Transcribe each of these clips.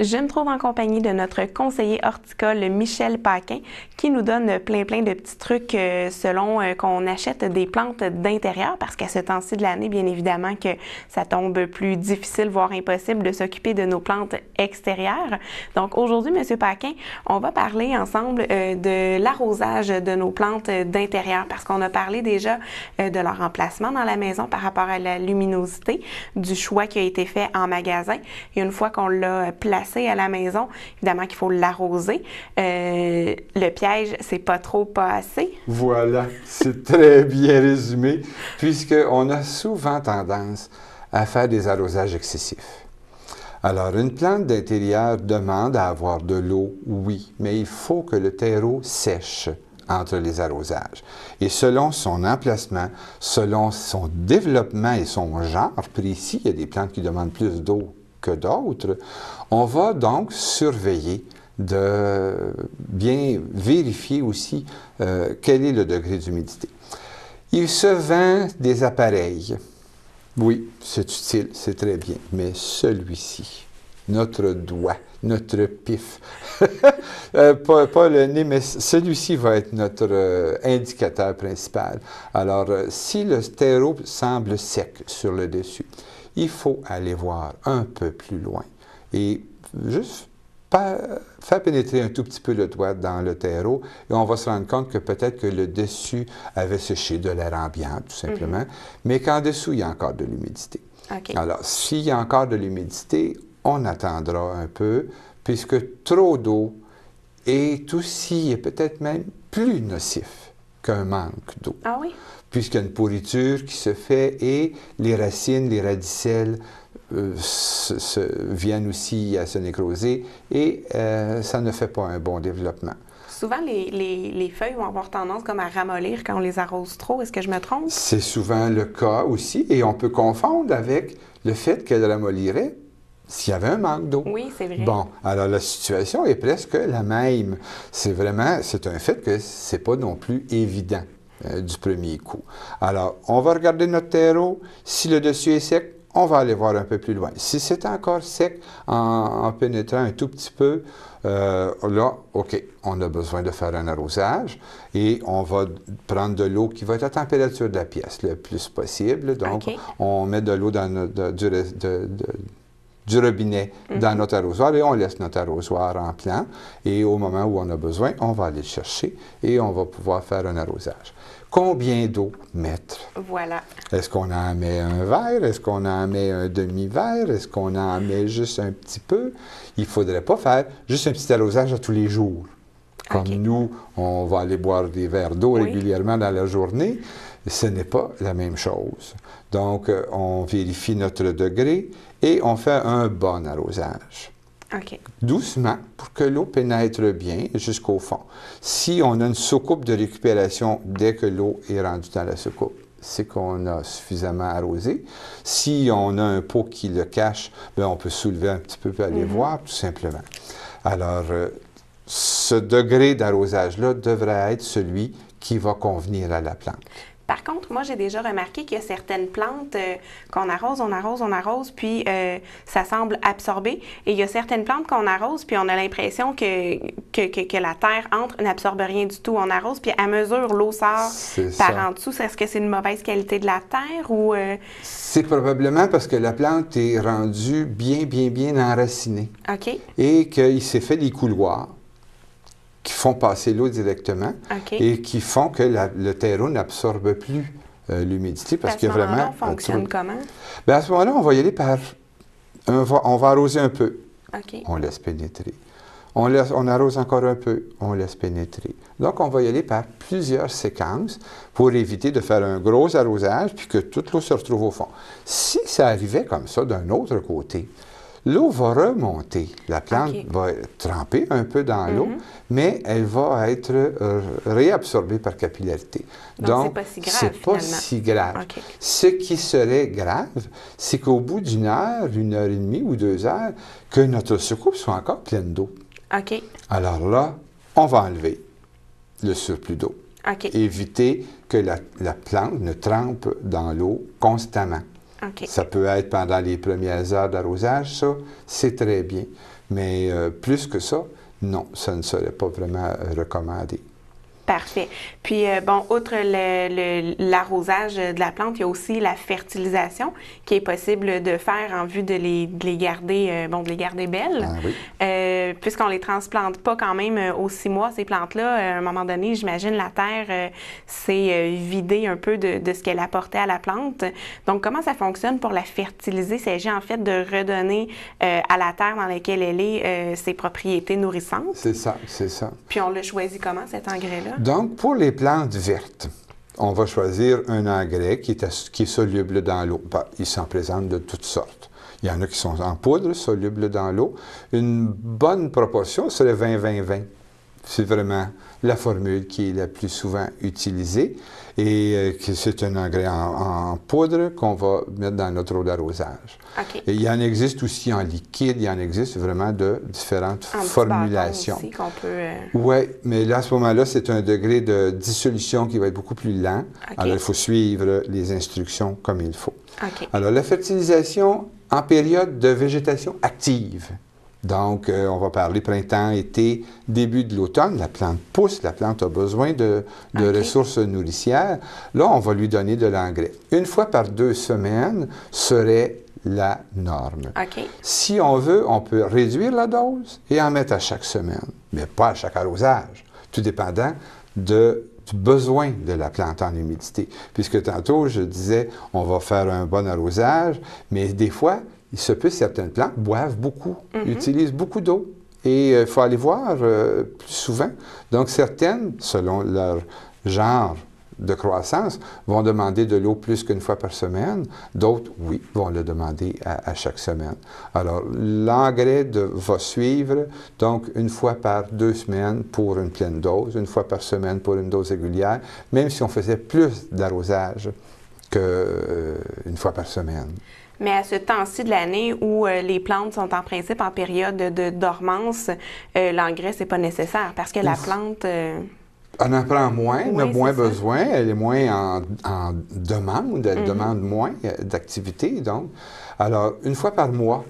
Je me trouve en compagnie de notre conseiller horticole Michel Paquin qui nous donne plein plein de petits trucs euh, selon euh, qu'on achète des plantes d'intérieur parce qu'à ce temps-ci de l'année, bien évidemment que ça tombe plus difficile voire impossible de s'occuper de nos plantes extérieures. Donc aujourd'hui, monsieur Paquin, on va parler ensemble euh, de l'arrosage de nos plantes d'intérieur parce qu'on a parlé déjà de leur emplacement dans la maison par rapport à la luminosité, du choix qui a été fait en magasin et une fois qu'on l'a placé à la maison. Évidemment qu'il faut l'arroser. Euh, le piège, c'est pas trop, pas assez. Voilà, c'est très bien résumé, puisqu'on a souvent tendance à faire des arrosages excessifs. Alors, une plante d'intérieur demande à avoir de l'eau, oui, mais il faut que le terreau sèche entre les arrosages. Et selon son emplacement, selon son développement et son genre précis, il y a des plantes qui demandent plus d'eau d'autres, on va donc surveiller de bien vérifier aussi euh, quel est le degré d'humidité. Il se vend des appareils. Oui, c'est utile, c'est très bien, mais celui-ci, notre doigt, notre pif, euh, pas, le nez, mais celui-ci va être notre euh, indicateur principal. Alors, si le terreau semble sec sur le dessus, il faut aller voir un peu plus loin et juste faire pénétrer un tout petit peu le doigt dans le terreau et on va se rendre compte que peut-être que le dessus avait séché de l'air ambiant, tout mhm. simplement, mais qu'en dessous, il y a encore de l'humidité. Alors, s'il y a encore de l'humidité, on attendra un peu, puisque trop d'eau est aussi, et peut-être même plus nocif qu'un manque d'eau. Ah oui? Puisqu'il y a une pourriture qui se fait et les racines, les radicelles euh, se, viennent aussi à se nécroser et euh, ça ne fait pas un bon développement. Souvent, les, les, les, feuilles vont avoir tendance comme à ramollir quand on les arrose trop. Est-ce que je me trompe? C'est souvent le cas aussi et on peut confondre avec le fait qu'elles ramolliraient s'il y avait un manque d'eau. Oui, c'est vrai. Bon, alors la situation est presque la même. C'est vraiment, c'est un fait que c'est pas non plus évident euh, du premier coup. Alors, on va regarder notre terreau. Si le dessus est sec, on va aller voir un peu plus loin. Si c'est encore sec, en, pénétrant un tout petit peu, euh, là, OK, on a besoin de faire un arrosage et on va prendre de l'eau qui va être à température de la pièce le plus possible. Donc, on met de l'eau dans, de, du robinet mhm. dans notre arrosoir et on laisse notre arrosoir en plan. Et au moment où on a besoin, on va aller le chercher et on va pouvoir faire un arrosage. Combien d'eau mettre? Voilà. Est-ce qu'on en met un verre? Est-ce qu'on en met un demi-verre? Est-ce qu'on en met juste un petit peu? Il ne faudrait pas faire juste un petit arrosage à tous les jours. Comme nous, on va aller boire des verres d'eau régulièrement dans la journée, ce n'est pas la même chose. Donc, euh, on vérifie notre degré et on fait un bon arrosage. Doucement pour que l'eau pénètre bien jusqu'au fond. Si on a une soucoupe de récupération dès que l'eau est rendue dans la soucoupe, c'est qu'on a suffisamment arrosé. Si on a un pot qui le cache, bien, on peut soulever un petit peu pour aller mhm. voir, tout simplement. Alors, euh, ce degré d'arrosage-là devrait être celui qui va convenir à la plante. Par contre, moi, j'ai déjà remarqué qu'il y a certaines plantes euh, qu'on arrose, on arrose, on arrose, puis euh, ça semble absorber. Et il y a certaines plantes qu'on arrose, puis on a l'impression que que, la terre entre, n'absorbe rien du tout. On arrose, puis à mesure, l'eau sort par ça. en dessous. Est-ce que c'est une mauvaise qualité de la terre ou... Euh? C'est probablement parce que la plante est rendue bien, bien, bien enracinée. OK. Et qu'il s'est fait des couloirs qui font passer l'eau directement et qui font que le terreau n'absorbe plus euh, l'humidité parce que vraiment. fonctionne comment? Ben, à ce moment-là, on va y aller par. on va arroser un peu. On laisse pénétrer. On, on, arrose encore un peu, on laisse pénétrer. Donc, on va y aller par plusieurs séquences pour éviter de faire un gros arrosage puis que toute l'eau se retrouve au fond. Si ça arrivait comme ça d'un autre côté, L'eau va remonter. La plante va tremper un peu dans l'eau, mhm. mais elle va être euh, réabsorbée par capillarité. Donc, c'est pas si grave. Pas si grave. Ce qui serait grave, c'est qu'au bout d'une heure, une heure et demie ou deux heures, que notre soucoupe soit encore pleine d'eau. Alors là, on va enlever le surplus d'eau. Éviter que la plante ne trempe dans l'eau constamment. Ça peut être pendant les premières heures d'arrosage, ça, c'est très bien. Mais euh, plus que ça, non, ça ne serait pas vraiment euh, recommandé. Parfait. Puis, euh, bon, outre l'arrosage de la plante, il y a aussi la fertilisation qui est possible de faire en vue de les, garder, euh, bon, de les garder belles. Ah, oui. Euh, puisqu'on les transplante pas quand même au six mois, ces plantes-là, à un moment donné, j'imagine la terre s'est vidée un peu de, de ce qu'elle apportait à la plante. Donc, comment ça fonctionne pour la fertiliser? Il s'agit en fait de redonner à la terre dans laquelle elle est ses propriétés nourrissantes. C'est ça, c'est ça. Puis, on le choisit comment, cet engrais-là? Donc, pour les plantes vertes, on va choisir un engrais qui est, soluble dans l'eau. Bah, il s'en présente de toutes sortes. Il y en a qui sont en poudre, solubles dans l'eau. Une bonne proportion serait 20-20-20. C'est vraiment la formule qui est la plus souvent utilisée et euh, c'est un engrais en, poudre qu'on va mettre dans notre eau d'arrosage. il y en existe aussi en liquide, il y en existe vraiment de différentes formulations. Euh, ouais, Oui, mais là, à ce moment-là, c'est un degré de dissolution qui va être beaucoup plus lent. Alors, il faut suivre les instructions comme il faut. Alors, la fertilisation en période de végétation active. Donc, euh, on va parler printemps, été, début de l'automne. La plante pousse, la plante a besoin de, ressources nourricières. Là, on va lui donner de l'engrais. Une fois par deux semaines serait la norme. Ok. Si on veut, on peut réduire la dose et en mettre à chaque semaine, mais pas à chaque arrosage, tout dépendant de besoin de la plante en humidité. Puisque tantôt, je disais, on va faire un bon arrosage, mais des fois, il se peut certaines plantes boivent beaucoup, mhm. utilisent beaucoup d'eau. Et il euh, faut aller voir euh, plus souvent. Donc, certaines, selon leur genre, de croissance vont demander de l'eau plus qu'une fois par semaine. D'autres, oui, vont le demander à, chaque semaine. Alors, l'engrais va suivre, donc une fois par deux semaines pour une pleine dose, une fois par semaine pour une dose régulière, même si on faisait plus d'arrosage qu'une euh, fois par semaine. Mais à ce temps-ci de l'année où euh, les plantes sont en principe en période de dormance, euh, l'engrais, n'est pas nécessaire parce que la plante. On en prend moins, on a moins besoin, elle est moins en, demande, elle mhm. demande moins d'activité. Donc, alors, une fois par mois,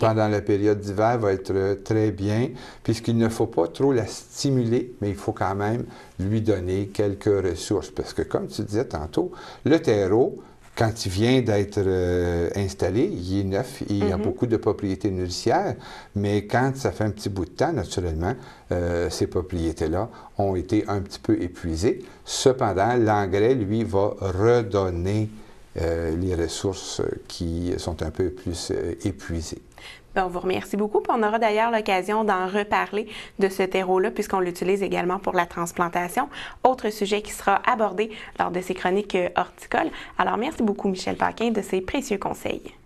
pendant la période d'hiver, va être euh, très bien, puisqu'il ne faut pas trop la stimuler, mais il faut quand même lui donner quelques ressources. Parce que, comme tu disais tantôt, le terreau, quand il vient d'être euh, installé, il est neuf, il a mhm. beaucoup de propriétés nourricières, mais quand ça fait un petit bout de temps, naturellement, euh, ces propriétés-là ont été un petit peu épuisées. Cependant, l'engrais, lui, va redonner euh, les ressources qui sont un peu plus euh, épuisées. Ben, on vous remercie beaucoup. on aura d'ailleurs l'occasion d'en reparler de ce terreau-là, puisqu'on l'utilise également pour la transplantation. Autre sujet qui sera abordé lors de ces chroniques euh, horticoles. Alors, merci beaucoup, Michel Paquin, de ces précieux conseils.